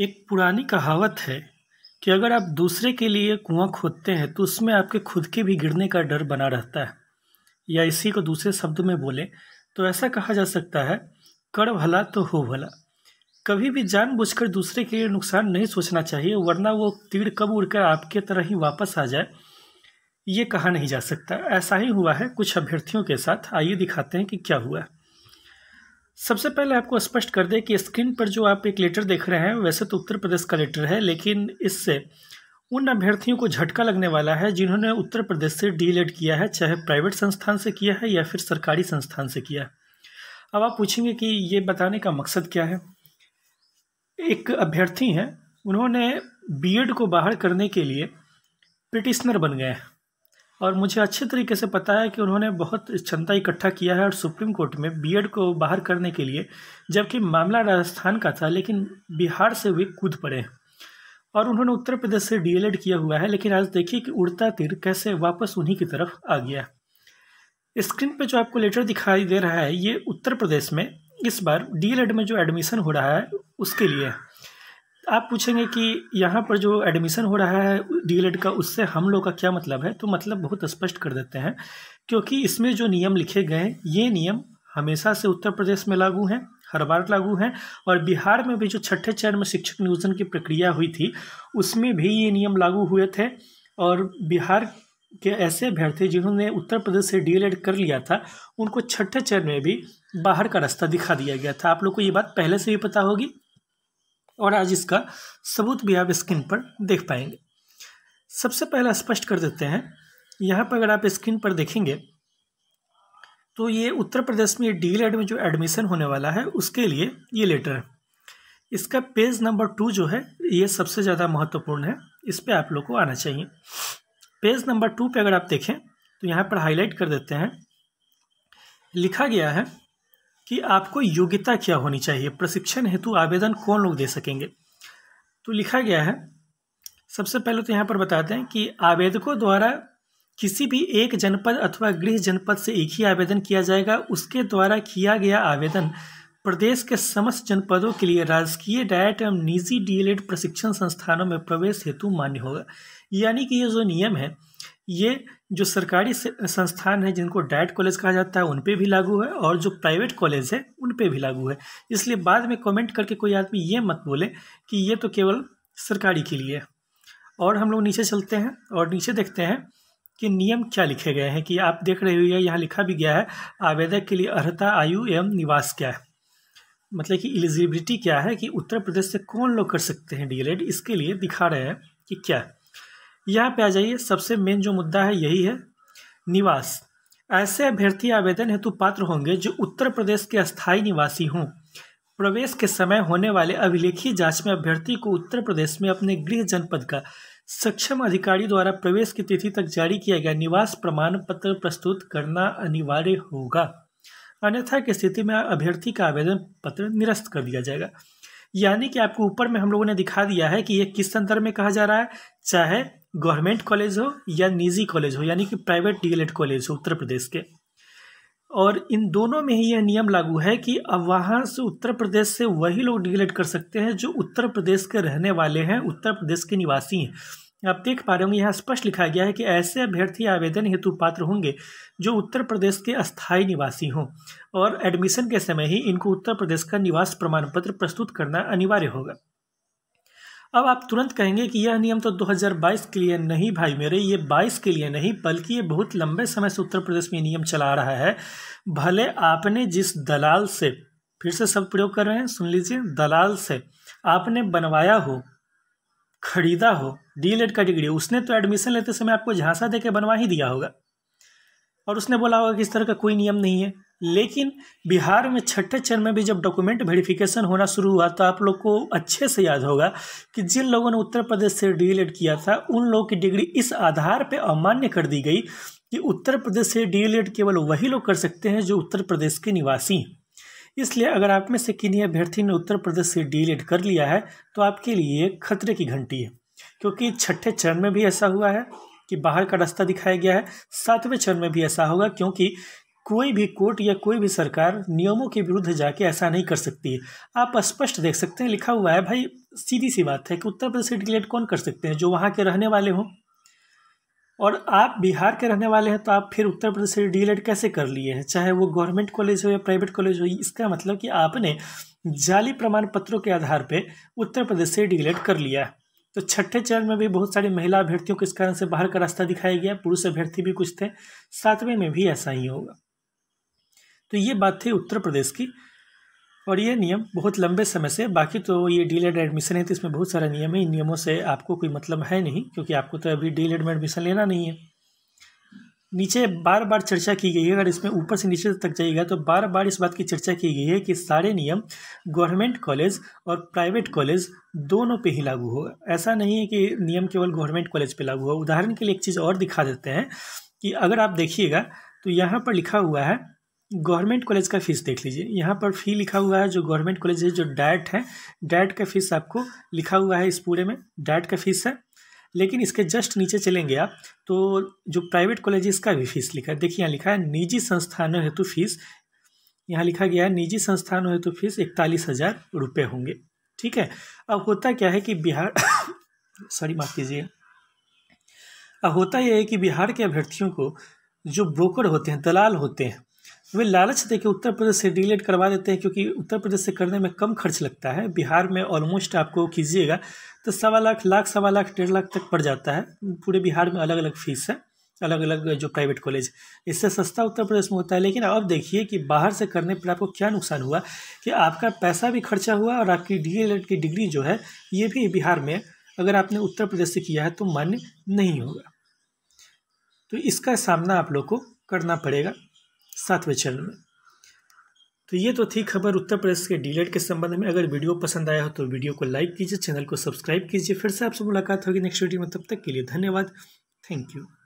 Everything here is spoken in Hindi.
एक पुरानी कहावत है कि अगर आप दूसरे के लिए कुआं खोदते हैं तो उसमें आपके खुद के भी गिरने का डर बना रहता है या इसी को दूसरे शब्द में बोले तो ऐसा कहा जा सकता है कर भला तो हो भला कभी भी जानबूझकर दूसरे के लिए नुकसान नहीं सोचना चाहिए वरना वो तीर कब उड़कर आपके तरह ही वापस आ जाए ये कहा नहीं जा सकता ऐसा ही हुआ है कुछ अभ्यर्थियों के साथ आइए दिखाते हैं कि क्या हुआ है सबसे पहले आपको स्पष्ट कर दें कि स्क्रीन पर जो आप एक लेटर देख रहे हैं वैसे तो उत्तर प्रदेश का लेटर है लेकिन इससे उन अभ्यर्थियों को झटका लगने वाला है जिन्होंने उत्तर प्रदेश से एड किया है चाहे प्राइवेट संस्थान से किया है या फिर सरकारी संस्थान से किया है अब आप पूछेंगे कि ये बताने का मकसद क्या है एक अभ्यर्थी हैं उन्होंने बीएड को बाहर करने के लिए पिटिशनर बन गए हैं और मुझे अच्छे तरीके से पता है कि उन्होंने बहुत क्षमता इकट्ठा किया है और सुप्रीम कोर्ट में बीएड को बाहर करने के लिए जबकि मामला राजस्थान का था लेकिन बिहार से वे कूद पड़े और उन्होंने उत्तर प्रदेश से डी किया हुआ है लेकिन आज देखिए कि उड़ता तीर कैसे वापस उन्हीं की तरफ आ गया स्क्रीन पे जो आपको लेटर दिखाई दे रहा है ये उत्तर प्रदेश में इस बार डी में जो एडमिशन हो रहा है उसके लिए है आप पूछेंगे कि यहाँ पर जो एडमिशन हो रहा है डी e का उससे हम लोग का क्या मतलब है तो मतलब बहुत स्पष्ट कर देते हैं क्योंकि इसमें जो नियम लिखे गए हैं ये नियम हमेशा से उत्तर प्रदेश में लागू हैं हर बार लागू हैं और बिहार में भी जो छठे चरण में शिक्षक नियोजन की प्रक्रिया हुई थी उसमें भी ये नियम लागू हुए थे और बिहार के ऐसे अभ्यर्थी जिन्होंने उत्तर प्रदेश से डी e कर लिया था उनको छठे चरण में भी बाहर का रास्ता दिखा दिया गया था आप लोग को ये बात पहले से ही पता होगी और आज इसका सबूत भी आप स्क्रीन पर देख पाएंगे सबसे पहला स्पष्ट कर देते हैं यहाँ पर अगर आप स्क्रीन पर देखेंगे तो ये उत्तर प्रदेश में डी एड में जो एडमिशन होने वाला है उसके लिए ये लेटर है इसका पेज नंबर टू जो है ये सबसे ज़्यादा महत्वपूर्ण है इस पर आप लोग को आना चाहिए पेज नंबर टू पे अगर आप देखें तो यहाँ पर हाईलाइट कर देते हैं लिखा गया है कि आपको योग्यता क्या होनी चाहिए प्रशिक्षण हेतु आवेदन कौन लोग दे सकेंगे तो लिखा गया है सबसे पहले तो यहाँ पर बताते हैं कि आवेदकों द्वारा किसी भी एक जनपद अथवा गृह जनपद से एक ही आवेदन किया जाएगा उसके द्वारा किया गया आवेदन प्रदेश के समस्त जनपदों के लिए राजकीय डायट एवं निजी डीएलएड प्रशिक्षण संस्थानों में प्रवेश हेतु मान्य होगा यानी कि ये जो नियम है ये जो सरकारी संस्थान है जिनको डाइट कॉलेज कहा जाता है उन पे भी लागू है और जो प्राइवेट कॉलेज है उन पे भी लागू है इसलिए बाद में कमेंट करके कोई आदमी ये मत बोले कि ये तो केवल सरकारी के लिए और हम लोग नीचे चलते हैं और नीचे देखते हैं कि नियम क्या लिखे गए हैं कि आप देख रहे हो यहाँ लिखा भी गया है आवेदक के लिए अर्हता आयु एवं निवास क्या है मतलब कि एलिजिबिलिटी क्या है कि उत्तर प्रदेश से कौन लोग कर सकते हैं डी इसके लिए दिखा रहे हैं कि क्या है यहाँ पे आ जाइए सबसे मेन जो मुद्दा है यही है निवास ऐसे अभ्यर्थी आवेदन हेतु पात्र होंगे जो उत्तर प्रदेश के अस्थायी निवासी हों प्रवेश के समय होने वाले अभिलेखीय जांच में अभ्यर्थी को उत्तर प्रदेश में अपने गृह जनपद का सक्षम अधिकारी द्वारा प्रवेश की तिथि तक जारी किया गया निवास प्रमाण पत्र प्रस्तुत करना अनिवार्य होगा अन्यथा की स्थिति में अभ्यर्थी का आवेदन पत्र निरस्त कर दिया जाएगा यानी कि आपको ऊपर में हम लोगों ने दिखा दिया है कि ये किस संदर्भ में कहा जा रहा है चाहे गवर्नमेंट कॉलेज हो या निजी कॉलेज हो यानी कि प्राइवेट डीएलएड कॉलेज हो उत्तर प्रदेश के और इन दोनों में ही यह नियम लागू है कि अब वहाँ से उत्तर प्रदेश से वही लोग डीएलएड कर सकते हैं जो उत्तर प्रदेश के रहने वाले हैं उत्तर प्रदेश के निवासी हैं आप देख पा रहे होंगे यहाँ स्पष्ट लिखा गया है कि ऐसे अभ्यर्थी आवेदन हेतु पात्र होंगे जो उत्तर प्रदेश के अस्थायी निवासी हों और एडमिशन के समय ही इनको उत्तर प्रदेश का निवास प्रमाण पत्र प्रस्तुत करना अनिवार्य होगा अब आप तुरंत कहेंगे कि यह नियम तो 2022 के लिए नहीं भाई मेरे ये 22 के लिए नहीं बल्कि ये बहुत लंबे समय से उत्तर प्रदेश में नियम चला रहा है भले आपने जिस दलाल से फिर से सब प्रयोग कर रहे हैं सुन लीजिए दलाल से आपने बनवाया हो खरीदा हो डीएलएड का डिग्री उसने तो एडमिशन लेते समय आपको झांसा दे के बनवा ही दिया होगा और उसने बोला होगा कि इस तरह का कोई नियम नहीं है लेकिन बिहार में छठे चरण में भी जब डॉक्यूमेंट वेरिफिकेशन होना शुरू हुआ तो आप लोग को अच्छे से याद होगा कि जिन लोगों ने उत्तर प्रदेश से डी किया था उन लोगों की डिग्री इस आधार पर अमान्य कर दी गई कि उत्तर प्रदेश से डी केवल वही लोग कर सकते हैं जो उत्तर प्रदेश के निवासी हैं इसलिए अगर आप में से किन्हीं अभ्यर्थी ने उत्तर प्रदेश से डी कर लिया है तो आपके लिए खतरे की घंटी है क्योंकि छठे चरण में भी ऐसा हुआ है कि बाहर का रास्ता दिखाया गया है सातवें चरण में भी ऐसा होगा क्योंकि कोई भी कोर्ट या कोई भी सरकार नियमों के विरुद्ध जाके ऐसा नहीं कर सकती है आप स्पष्ट देख सकते हैं लिखा हुआ है भाई सीधी सी बात है कि उत्तर प्रदेश से डिक्लेयर कौन कर सकते हैं जो वहाँ के रहने वाले हों और आप बिहार के रहने वाले हैं तो आप फिर उत्तर प्रदेश से डीएलएड कैसे कर लिए हैं चाहे वो गवर्नमेंट कॉलेज हो या प्राइवेट कॉलेज हो इसका मतलब कि आपने जाली प्रमाण पत्रों के आधार पर उत्तर प्रदेश से डीएलएड कर लिया है तो छठे चरण में भी बहुत सारी महिला अभ्यर्थियों को इस कारण से बाहर का रास्ता दिखाया गया पुरुष अभ्यर्थी भी कुछ थे सातवें में भी ऐसा ही होगा तो ये बात थी उत्तर प्रदेश की और ये नियम बहुत लंबे समय से बाकी तो ये डी लेड एडमिशन है तो इसमें बहुत सारे नियम है इन नियमों से आपको कोई मतलब है नहीं क्योंकि आपको तो अभी डी लेड में एडमिशन लेना नहीं है नीचे बार बार चर्चा की गई है अगर इसमें ऊपर से नीचे तक जाइएगा तो बार बार इस बात की चर्चा की गई है कि सारे नियम गवर्नमेंट कॉलेज और प्राइवेट कॉलेज दोनों पे ही लागू हो ऐसा नहीं है कि नियम केवल गवर्नमेंट कॉलेज पे लागू हो उदाहरण के लिए एक चीज़ और दिखा देते हैं कि अगर आप देखिएगा तो यहाँ पर लिखा हुआ है गवर्नमेंट कॉलेज का फीस देख लीजिए यहाँ पर फी लिखा हुआ है जो गवर्नमेंट कॉलेज है जो डैट है डैट का फीस आपको लिखा हुआ है इस पूरे में डाइट का फीस है लेकिन इसके जस्ट नीचे चलेंगे आप तो जो प्राइवेट कॉलेजेस का भी फीस लिखा है देखिए यहाँ लिखा है निजी संस्थानों हेतु फीस यहाँ लिखा गया है निजी संस्थानों हेतु फीस इकतालीस हज़ार रुपये होंगे ठीक है अब होता क्या है कि बिहार सॉरी माफ़ कीजिए अब होता यह है कि बिहार के अभ्यर्थियों को जो ब्रोकर होते हैं दलाल होते हैं वे लालच दे के उत्तर प्रदेश से डीलेट करवा देते हैं क्योंकि उत्तर प्रदेश से करने में कम खर्च लगता है बिहार में ऑलमोस्ट आपको कीजिएगा तो सवा लाख लाख सवा लाख डेढ़ लाख तक पड़ जाता है पूरे बिहार में अलग अलग फीस है अलग अलग जो प्राइवेट कॉलेज इससे सस्ता उत्तर प्रदेश में होता है लेकिन अब देखिए कि बाहर से करने पर आपको क्या नुकसान हुआ कि आपका पैसा भी खर्चा हुआ और आपकी डी की डिग्री जो है ये भी बिहार में अगर आपने उत्तर प्रदेश से किया है तो मान्य नहीं होगा तो इसका सामना आप लोग को करना पड़ेगा सातवें चरण में तो ये तो थी खबर उत्तर प्रदेश के डीलेट के संबंध में अगर वीडियो पसंद आया हो तो वीडियो को लाइक कीजिए चैनल को सब्सक्राइब कीजिए फिर से आपसे मुलाकात होगी नेक्स्ट वीडियो में तब तक के लिए धन्यवाद थैंक यू